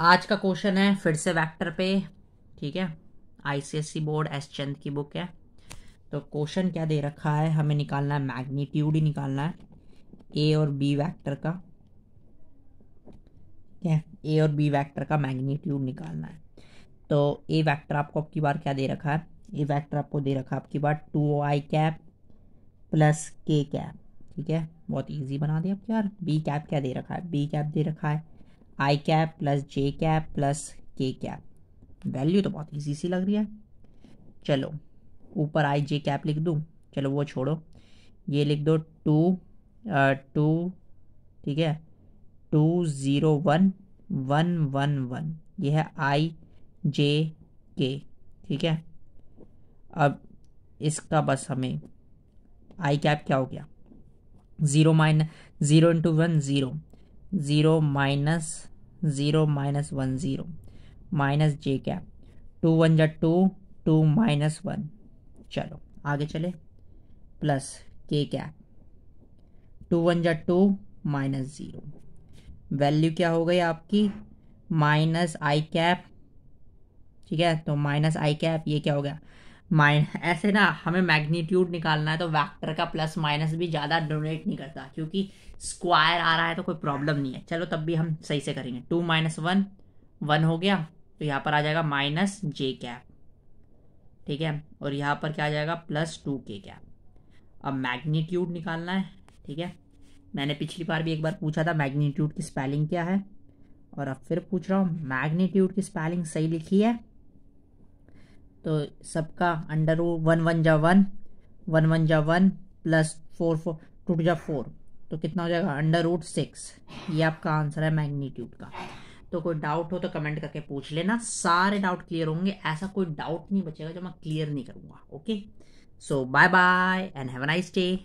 आज का क्वेश्चन है फिर से वेक्टर पे ठीक है आईसीएससी बोर्ड एस चंद की बुक है तो क्वेश्चन क्या दे रखा है हमें निकालना है मैग्नीट्यूड ही निकालना है ए और बी वेक्टर का ठीक है ए और बी वेक्टर का मैग्नीट्यूड निकालना है तो ए वेक्टर आपको आपकी बार क्या दे रखा है ए वेक्टर आपको दे रखा है आपकी बार two I cap plus K cap ठीक है बहुत इजी बना दिया आपके यार बी कैप क्या दे रखा है बी कैप दे रखा है I cap plus J cap plus K cap value तो बहुत ईजी सी लग रही है चलो ऊपर आई जे कैप लिख दूँ चलो वो छोड़ो ये लिख दो टू टू ठीक है two zero one one one one ये है आई जे के ठीक है अब इसका बस हमें आई कैप क्या हो गया zero minus zero into one zero zero minus zero minus one zero minus J क्या टू वन जा टू टू माइनस वन चलो आगे चले प्लस के क्या टू वन जा टू माइनस ज़ीरो वैल्यू क्या हो गई आपकी माइनस आई कैप ठीक है तो माइनस आई कैप ये क्या हो गया माइन ऐसे ना हमें मैग्नीट्यूड निकालना है तो वैक्टर का प्लस माइनस भी ज़्यादा डोनेट नहीं करता क्योंकि स्क्वायर आ रहा है तो कोई प्रॉब्लम नहीं है चलो तब भी हम सही से करेंगे टू माइनस वन वन हो गया तो यहाँ पर आ जाएगा माइनस जे कैप ठीक है और यहाँ पर क्या आ जाएगा प्लस टू के कैप अब मैग्नीट्यूड निकालना है ठीक है मैंने पिछली बार भी एक बार पूछा था मैग्नीट्यूड की स्पेलिंग क्या है और अब फिर पूछ रहा हूँ मैग्नीट्यूड की स्पेलिंग सही लिखी है तो सबका अंडर वो वन वन जा वन वन वन जा one plus four four two जा फोर तो कितना हो जाएगा अंडर रूट सिक्स ये आपका आंसर है मैग्नीट्यूड का तो कोई डाउट हो तो कमेंट करके पूछ लेना सारे डाउट क्लियर होंगे ऐसा कोई डाउट नहीं बचेगा जो मैं क्लियर नहीं करूंगा okay so bye bye and have a nice day